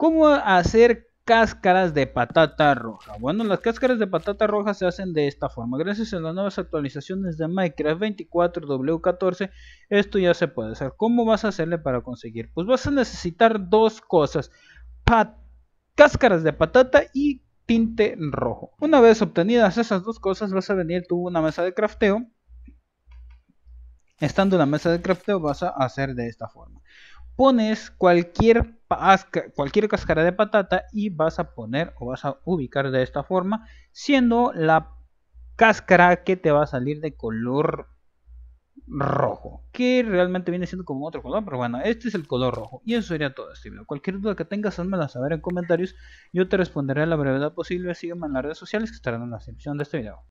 ¿Cómo hacer cáscaras de patata roja? Bueno, las cáscaras de patata roja se hacen de esta forma. Gracias a las nuevas actualizaciones de Minecraft 24W14, esto ya se puede hacer. ¿Cómo vas a hacerle para conseguir? Pues vas a necesitar dos cosas. cáscaras de patata y tinte rojo. Una vez obtenidas esas dos cosas, vas a venir tú a una mesa de crafteo. Estando en la mesa de crafteo, vas a hacer de esta forma. Pones cualquier cualquier cáscara de patata y vas a poner o vas a ubicar de esta forma, siendo la cáscara que te va a salir de color rojo, que realmente viene siendo como otro color, pero bueno, este es el color rojo. Y eso sería todo este video. Cualquier duda que tengas, házmela saber en comentarios. Yo te responderé a la brevedad posible. Sígueme en las redes sociales que estarán en la descripción de este video.